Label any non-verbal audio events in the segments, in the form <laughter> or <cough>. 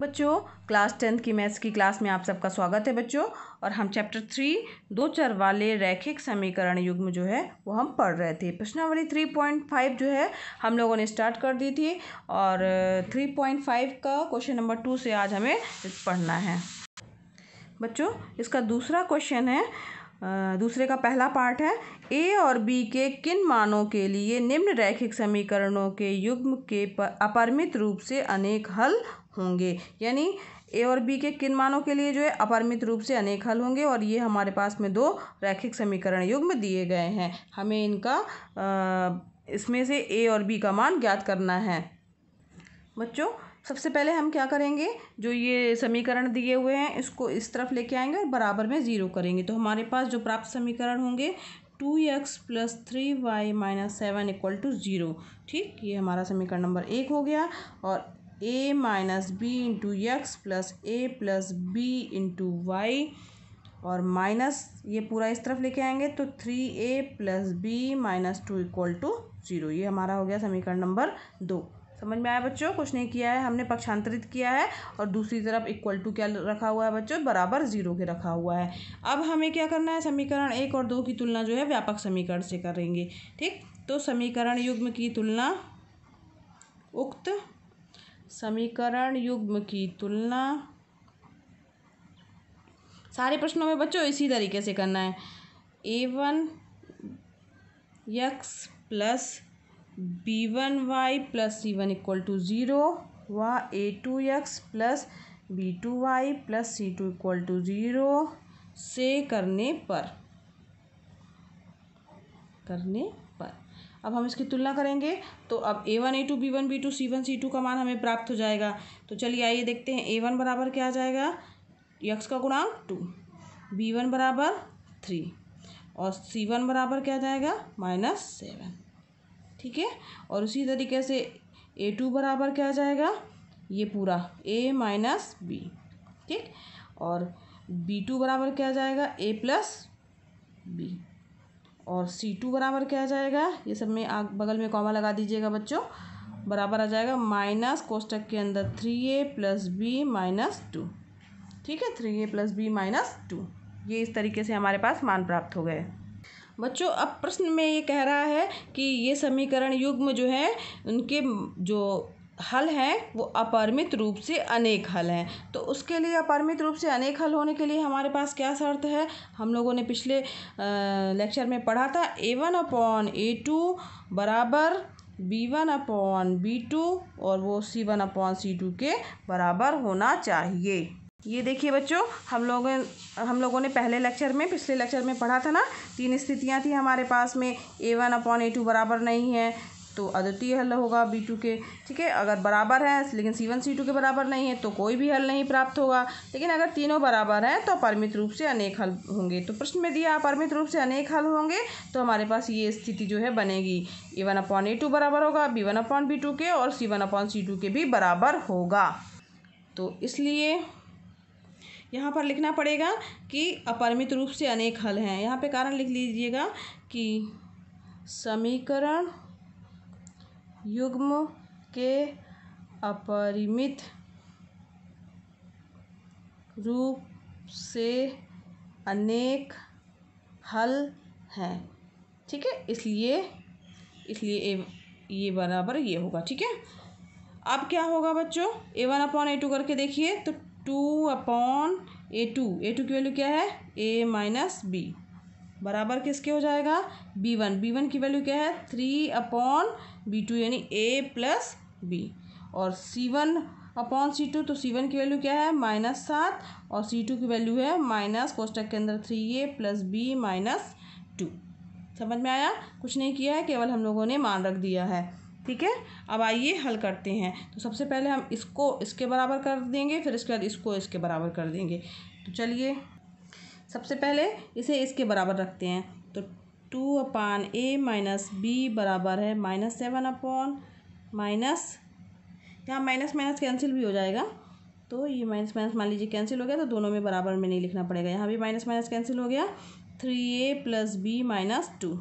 बच्चों class tenth की maths की क्लास में आप सबका स्वागत है बच्चों और हम चैप्टर थ्री दो चर वाले रैखिक समीकरण युग्म जो है वो हम पढ़ रहे थे प्रश्नावली थ्री पॉइंट फाइव जो है हम लोगों ने स्टार्ट कर दी थी और थ्री पॉइंट फाइव का क्वेश्चन नंबर टू से आज हमें पढ़ना है बच्चों इसका दूसरा क्वेश्चन है दूसरे का पहला पार्ट है ए और बी के किन मानों के लिए निम्न रैखिक समीकरणों के युग्म के अपरिमित रूप से अनेक हल होंगे यानी ए और बी के किन मानों के लिए जो है अपरिमित रूप से अनेक हल होंगे और ये हमारे पास में दो रैखिक समीकरण युग्म दिए गए हैं हमें इनका इसमें से ए और बी का मान ज्ञात करना है बच्चों सबसे पहले हम क्या करेंगे जो ये समीकरण दिए हुए हैं इसको इस तरफ लेके आएंगे और बराबर में ज़ीरो करेंगे तो हमारे पास जो प्राप्त समीकरण होंगे two x plus three y minus seven equal to zero ठीक ये हमारा समीकरण नंबर एक हो गया और a minus b into x plus a plus b into y और माइनस ये पूरा इस तरफ लेके आएंगे तो three a plus b minus two equal to zero ये हमारा हो गया समीकरण नंबर दो समझ में आया बच्चों कुछ नहीं किया है हमने पक्षांतरित किया है और दूसरी तरफ इक्वल टू क्या रखा हुआ है बच्चों बराबर जीरो के रखा हुआ है अब हमें क्या करना है समीकरण एक और दो की तुलना जो है व्यापक समीकरण से करेंगे ठीक तो समीकरण युग्म की तुलना उक्त समीकरण युग्म की तुलना सारे प्रश्नों में बच्चों इसी तरीके से करना है a one x plus b one y plus c one equal to zero व a two x plus b two y plus c two equal to zero से करने पर करने पर अब हम इसकी तुलना करेंगे तो अब a one a two b one b two c one c two का मान हमें प्राप्त हो जाएगा तो चलिए आइए देखते हैं ए वन बराबर क्या आ जाएगा यक्स का गुणांक टू बी वन बराबर थ्री और सी वन बराबर क्या आ जाएगा माइनस सेवन ठीक है और उसी तरीके से ए टू बराबर क्या आ जाएगा ये पूरा ए माइनस बी ठीक और बी टू बराबर क्या आ जाएगा ए प्लस बी और सी टू बराबर क्या आ जाएगा ये सब में आग बगल में कॉमा लगा दीजिएगा बच्चों बराबर आ जाएगा माइनस कोष्टक के अंदर three a plus b minus two ठीक है three a plus b minus two ये इस तरीके से हमारे पास मान प्राप्त हो गए बच्चों अब प्रश्न में ये कह रहा है कि ये समीकरण युग्म जो है उनके जो हल हैं वो अपरिमित रूप से अनेक हल हैं तो उसके लिए अपरिमित रूप से अनेक हल होने के लिए हमारे पास क्या शर्त है हम लोगों ने पिछले लेक्चर में पढ़ा था a one upon a two बराबर b one upon b two और वो c one upon c two के बराबर होना चाहिए ये देखिए बच्चों हम लोगों हम लोगों ने पहले लेक्चर में पिछले लेक्चर में पढ़ा था ना तीन स्थितियाँ थी हमारे पास में a one upon a two बराबर नहीं है तो अद्वितीय हल होगा बी टू के ठीक है अगर बराबर है लेकिन सी वन सी टू के बराबर नहीं है तो कोई भी हल नहीं प्राप्त होगा लेकिन अगर तीनों बराबर हैं तो परिमित रूप से अनेक हल होंगे तो प्रश्न में दिया परिमित रूप से अनेक हल होंगे तो हमारे पास ये स्थिति जो है बनेगी a one upon a two बराबर होगा b one upon b two के और c one upon c two के भी बराबर होगा तो इसलिए यहाँ पर लिखना पड़ेगा कि अपरिमित रूप से अनेक हल हैं यहाँ पे कारण लिख लीजिएगा कि समीकरण युग्म के अपरिमित रूप से अनेक हल हैं ठीक है इसलिए इसलिए ए ये बराबर ये होगा ठीक है अब क्या होगा बच्चों a one upon a two करके देखिए तो two upon a two a two की वैल्यू क्या है ए माइनस बी बराबर किसके हो जाएगा बी वन बी वन की वैल्यू क्या है थ्री अपॉन बी टू यानी ए प्लस बी और c one upon c two तो सी वन की वैल्यू क्या है माइनस सात और सी टू की वैल्यू है माइनस कोष्टक के अंदर three a plus b minus two समझ में आया कुछ नहीं किया है केवल हम लोगों ने मान रख दिया है ठीक है अब आइए हल करते हैं तो सबसे पहले हम इसको इसके बराबर कर देंगे फिर इसके बाद इसको इसके बराबर कर देंगे तो चलिए सबसे पहले इसे इसके बराबर रखते हैं तो two upon a minus b बराबर है माइनस सेवन अपॉन माइनस यहाँ माइनस माइनस कैंसिल भी हो जाएगा तो ये माइनस माइनस मान लीजिए कैंसिल हो गया तो दोनों में बराबर में नहीं लिखना पड़ेगा यहाँ भी माइनस माइनस कैंसिल हो गया three a plus b minus two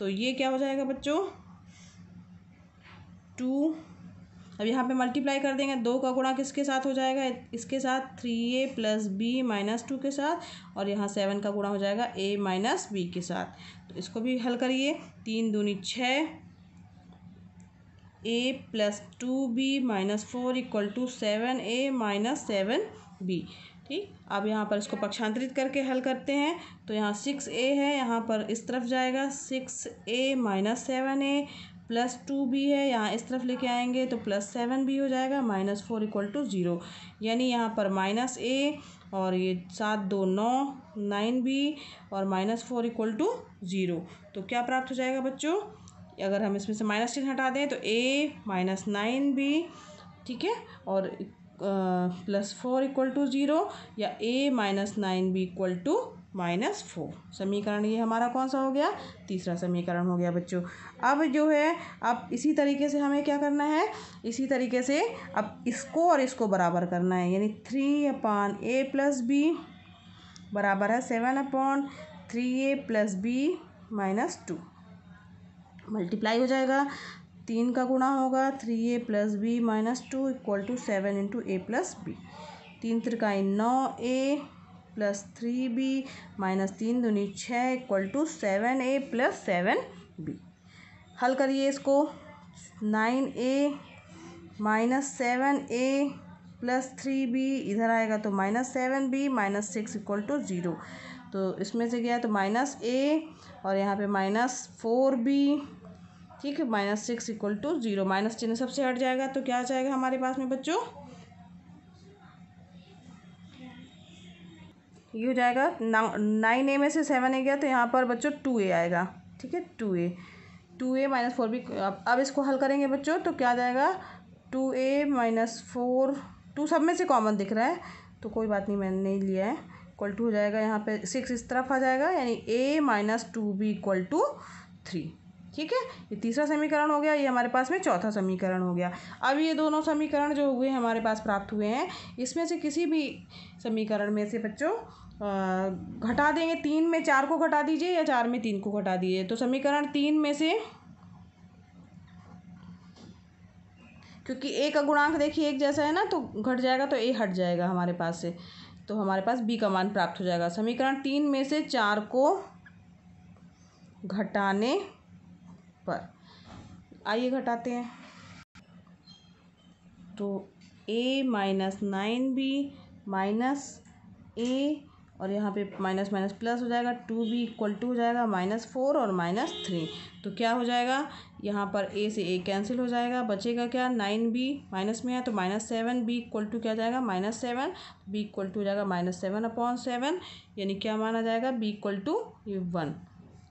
तो ये क्या हो जाएगा बच्चों टू अब यहाँ पे मल्टीप्लाई कर देंगे दो का गुणा किसके साथ हो जाएगा इसके साथ three a plus b minus two के साथ और यहाँ सेवन का गुणा हो जाएगा ए माइनस बी के साथ तो इसको भी हल करिए तीन दूनी छः a plus two b minus four equal to seven a minus seven b ठीक अब यहाँ पर इसको पक्षांतरित करके हल करते हैं तो यहाँ सिक्स ए है यहाँ पर इस तरफ जाएगा six a minus seven a plus two भी है यहाँ इस तरफ लेके आएंगे तो प्लस सेवन भी हो जाएगा minus four equal to zero यानी यहाँ पर माइनस ए और ये सात दो नौ नाइन बी और minus four equal to zero तो क्या प्राप्त हो जाएगा बच्चों अगर हम इसमें से माइनस चिन्ह हटा दें तो ए माइनस नाइन बी ठीक है और plus four equal to zero या a minus nine b equal to minus four समीकरण ये हमारा कौन सा हो गया तीसरा समीकरण हो गया बच्चों अब जो है अब इसी तरीके से हमें क्या करना है इसी तरीके से अब इसको और इसको बराबर करना है यानी three upon a plus b बराबर है seven upon three a plus b minus two multiply हो जाएगा तीन का गुणा होगा three a plus b minus two equal to seven into a plus b तीन त्रिकाई नौ a plus three b minus तीन दूनी छः equal to seven a plus seven b हल करिए इसको nine a minus seven a plus three b इधर आएगा तो minus seven b minus six equal to zero तो इसमें से गया तो माइनस ए और यहाँ पे माइनस फोर बी ठीक है minus six equal to zero minus चिन्ह सबसे हट जाएगा तो क्या आ जाएगा हमारे पास में बच्चों ये हो जाएगा नाइन ए में से सेवन ए गया तो यहाँ पर बच्चों टू ए आएगा ठीक है two a two a minus four भी अब इसको हल करेंगे बच्चों तो क्या जाएगा two a minus four two सब में से कॉमन दिख रहा है तो कोई बात नहीं मैंने नहीं लिया है इक्वल टू हो जाएगा यहाँ पे सिक्स इस तरफ आ जाएगा यानी a minus two b equal to three ठीक है ये तीसरा समीकरण हो गया ये हमारे पास में चौथा समीकरण हो गया अब ये दोनों समीकरण जो हुए हमारे पास प्राप्त हुए हैं इसमें से किसी भी समीकरण में से बच्चों घटा देंगे तीन में चार को घटा दीजिए या चार में तीन को घटा दीजिए तो समीकरण तीन में से क्योंकि ए का गुणांक देखिए एक जैसा है ना तो घट जाएगा तो ए हट जाएगा हमारे पास से तो हमारे पास बी का मान प्राप्त हो जाएगा समीकरण तीन में से चार को घटाने पर आइए घटाते हैं तो a minus nine b minus a और यहाँ पे माइनस माइनस प्लस हो जाएगा टू भी इक्वल टू हो जाएगा माइनस फोर और माइनस थ्री तो क्या हो जाएगा यहाँ पर ए से ए कैंसिल हो जाएगा बचेगा क्या नाइन बी माइनस में है तो minus seven b equal to क्या जाएगा minus seven b equal to हो जाएगा माइनस सेवन अपॉन सेवन यानी क्या माना जाएगा बी इक्वल टू वन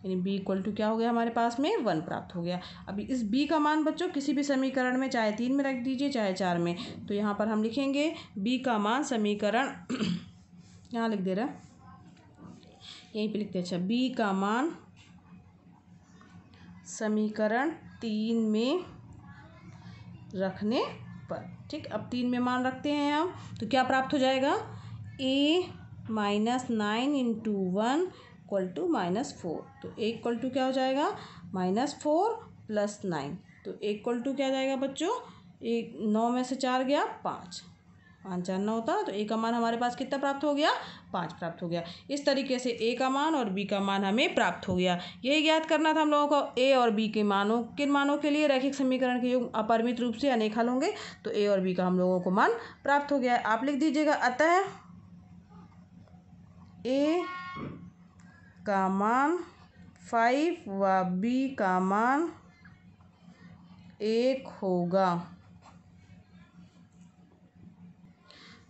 यानी बी इक्वल टू क्या हो गया हमारे पास में वन प्राप्त हो गया अभी इस बी का मान बच्चों किसी भी समीकरण में चाहे तीन में रख दीजिए चाहे चार में तो यहाँ पर हम लिखेंगे बी का मान समीकरण यहाँ लिख दे रहा है यहीं पे लिखते हैं अच्छा बी का मान समीकरण तीन में रखने पर ठीक अब तीन में मान रखते हैं हम तो क्या प्राप्त हो जाएगा a minus nine into one equal to minus four तो ए इक्वल टू क्या हो जाएगा माइनस फोर प्लस नाइन तो ए इक्वल टू क्या जाएगा बच्चों एक नौ में से चार गया पाँच पाँच चार नौ होता तो ए का मान हमारे पास कितना प्राप्त हो गया पाँच प्राप्त हो गया इस तरीके से ए का मान और बी का मान हमें प्राप्त हो गया यही ज्ञात करना था हम लोगों को ए और बी के मानों किन मानों के लिए रैखिक समीकरण के योग अपरिमित रूप से अनेक हल होंगे तो ए और बी का हम लोगों को मान प्राप्त हो गया है आप लिख दीजिएगा अतः ए का मान फाइव व बी का मान एक होगा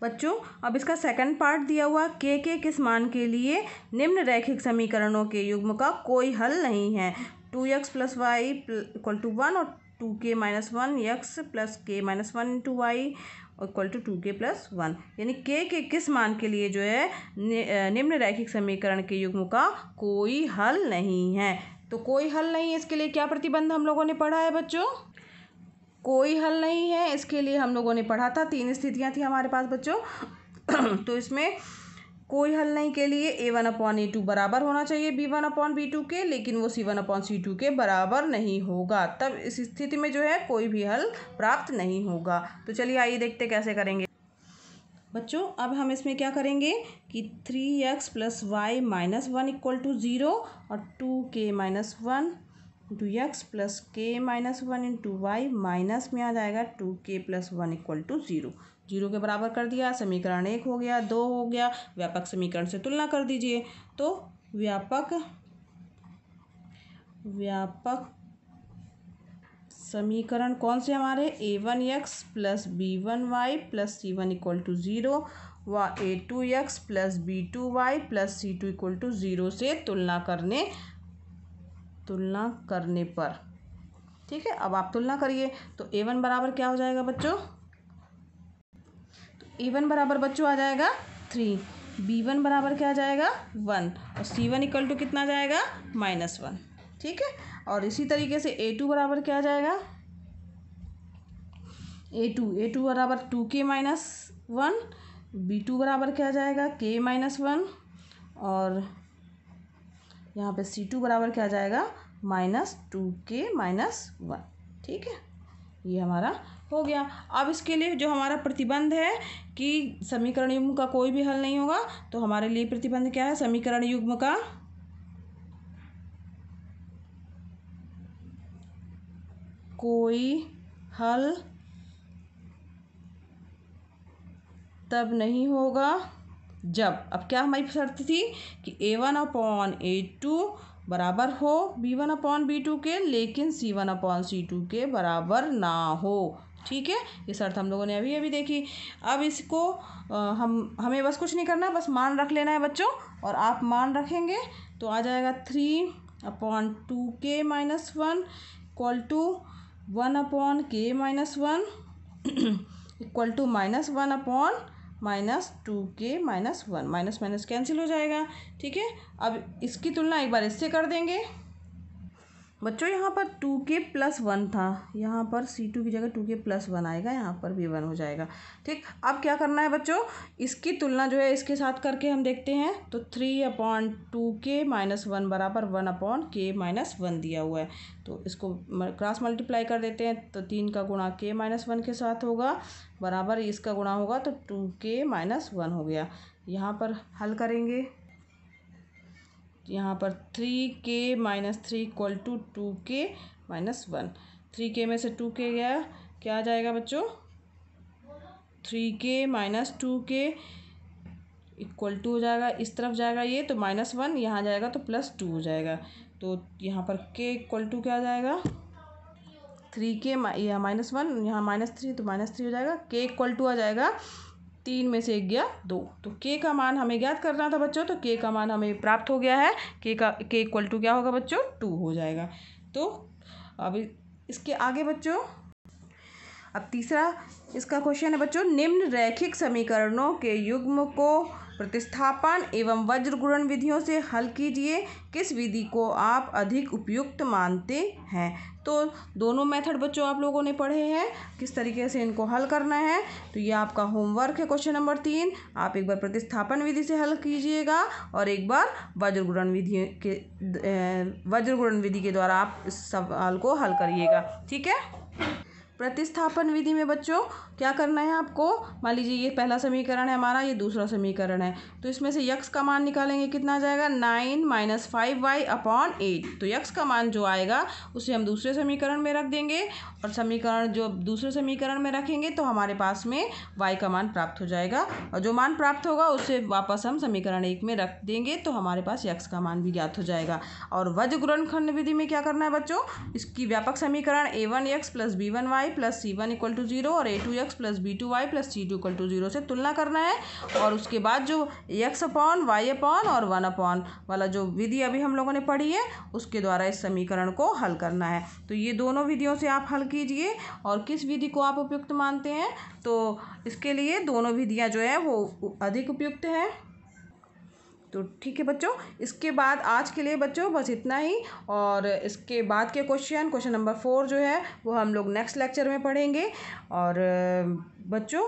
बच्चों अब इसका सेकंड पार्ट दिया हुआ के के किस मान के लिए निम्न रैखिक समीकरणों के युग्म का कोई हल नहीं है two x plus y equal to one और टू के minus one x plus k minus one two y equal to two k plus one यानी के के किस मान के लिए जो है निम्न रैखिक समीकरण के युग्म का कोई हल नहीं है तो कोई हल नहीं है इसके लिए क्या प्रतिबंध हम लोगों ने पढ़ा है बच्चों कोई हल नहीं है इसके लिए हम लोगों ने पढ़ा था तीन स्थितियाँ थी हमारे पास बच्चों <clears throat> तो इसमें कोई हल नहीं के लिए a one upon a two बराबर होना चाहिए b one upon b two के लेकिन वो c one upon c two के बराबर नहीं होगा तब इस स्थिति में जो है कोई भी हल प्राप्त नहीं होगा तो चलिए आइए देखते कैसे करेंगे बच्चों अब हम इसमें क्या करेंगे कि three x plus y minus one equal to zero और टू के minus one two x plus k minus one into y minus में आ जाएगा two k plus one equal to zero zero के बराबर कर दिया समीकरण एक हो गया दो हो गया व्यापक समीकरण से तुलना कर दीजिए तो व्यापक व्यापक समीकरण कौन से हमारे a one x plus b one y plus c one equal to zero व a two x plus b two y plus c two equal to zero से तुलना करने तुलना करने पर ठीक है अब आप तुलना करिए तो ए वन बराबर क्या हो जाएगा बच्चों तो ए वन बराबर बच्चों आ जाएगा थ्री बी वन बराबर क्या आ जाएगा वन और सी वन इक्वल टू कितना जाएगा माइनस वन ठीक है और इसी तरीके से ए टू बराबर क्या आ जाएगा ए टू ए टू बराबर टू के माइनस वन बी टू बराबर क्या आ जाएगा के माइनस वन और यहाँ पे सी टू बराबर क्या आ जाएगा माइनस टू के माइनस वन ठीक है ये हमारा हो गया अब इसके लिए जो हमारा प्रतिबंध है कि समीकरण युग्म का कोई भी हल नहीं होगा तो हमारे लिए प्रतिबंध क्या है समीकरण युग्म का कोई हल तब नहीं होगा जब अब क्या हमारी शर्त थी कि a one upon a two बराबर हो b one upon b two के लेकिन c one upon c two के बराबर ना हो ठीक है ये शर्त हम लोगों ने अभी अभी देखी अब इसको आ, हम हमें बस कुछ नहीं करना बस मान रख लेना है बच्चों और आप मान रखेंगे तो आ जाएगा थ्री अपॉन टू के minus one equal to one upon k minus one equal to minus one upon minus two के minus one minus minus cancel हो जाएगा ठीक है अब इसकी तुलना एक बार इससे कर देंगे बच्चों यहाँ पर टू के प्लस वन था यहाँ पर सी टू की जगह टू के प्लस वन आएगा यहाँ पर भी वन हो जाएगा ठीक अब क्या करना है बच्चों इसकी तुलना जो है इसके साथ करके हम देखते हैं तो थ्री अपॉन टू के माइनस वन बराबर one upon k minus one दिया हुआ है तो इसको क्रॉस मल्टीप्लाई कर देते हैं तो तीन का गुणा के माइनस वन के साथ होगा बराबर इसका गुणा होगा तो टू के माइनस वन हो गया यहाँ पर हल करेंगे यहाँ पर थ्री के minus three equal to two के माइनस वन थ्री के में से टू के गया क्या आ जाएगा बच्चों थ्री के minus two k equal to हो जाएगा इस तरफ जाएगा ये तो माइनस वन यहाँ जाएगा तो प्लस टू हो जाएगा तो यहाँ पर के इक्वल टू क्या आ जाएगा थ्री के यहाँ माइनस वन यहाँ माइनस थ्री तो माइनस थ्री हो जाएगा के इक्वल टू आ जाएगा तीन में से एक गया दो तो के का मान हमें ज्ञात करना था बच्चों तो के का मान हमें प्राप्त हो गया है के का के इक्वल टू क्या होगा बच्चों टू हो जाएगा तो अब इसके आगे बच्चों अब तीसरा इसका क्वेश्चन है बच्चों निम्न रैखिक समीकरणों के युग्म को प्रतिस्थापन एवं वज्रगुणन विधियों से हल कीजिए किस विधि को आप अधिक उपयुक्त मानते हैं तो दोनों मेथड बच्चों आप लोगों ने पढ़े हैं किस तरीके से इनको हल करना है तो ये आपका होमवर्क है क्वेश्चन नंबर तीन आप एक बार प्रतिस्थापन विधि से हल कीजिएगा और एक बार वज्रगुणन विधि के वज्रगुणन विधि के द्वारा आप इस सवाल को हल करिएगा ठीक है प्रतिस्थापन विधि में बच्चों क्या करना है आपको मान लीजिए ये पहला समीकरण है हमारा ये दूसरा समीकरण है तो इसमें से यक्स का मान निकालेंगे कितना आ जाएगा nine minus five y upon eight तो यक्स का मान जो आएगा उसे हम दूसरे समीकरण में रख देंगे और समीकरण जो दूसरे समीकरण में रखेंगे तो हमारे पास में वाई का मान प्राप्त हो जाएगा और जो मान प्राप्त होगा उसे वापस हम समीकरण एक में रख देंगे तो हमारे पास यक्स का मान भी ज्ञात हो जाएगा और वज विधि में क्या करना है बच्चों इसकी व्यापक समीकरण a one x plus b one y y plus c one equal to zero और a two x plus b two y plus c two equal to zero से तुलना करना है और उसके बाद जो एक्स अपॉन वाई अपॉन और वन अपॉन वाला जो विधि अभी हम लोगों ने पढ़ी है उसके द्वारा इस समीकरण को हल करना है तो ये दोनों विधियों से आप हल कीजिए और किस विधि को आप उपयुक्त मानते हैं तो इसके लिए दोनों विधियाँ जो है वो अधिक उपयुक्त हैं तो ठीक है बच्चों इसके बाद आज के लिए बच्चों बस इतना ही और इसके बाद के क्वेश्चन क्वेश्चन नंबर फोर जो है वो हम लोग नेक्स्ट लेक्चर में पढ़ेंगे और बच्चों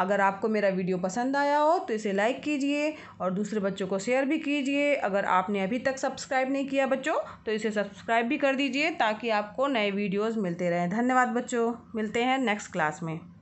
अगर आपको मेरा वीडियो पसंद आया हो तो इसे लाइक कीजिए और दूसरे बच्चों को शेयर भी कीजिए अगर आपने अभी तक सब्सक्राइब नहीं किया बच्चों तो इसे सब्सक्राइब भी कर दीजिए ताकि आपको नए वीडियोज़ मिलते रहें धन्यवाद बच्चों मिलते हैं नेक्स्ट क्लास में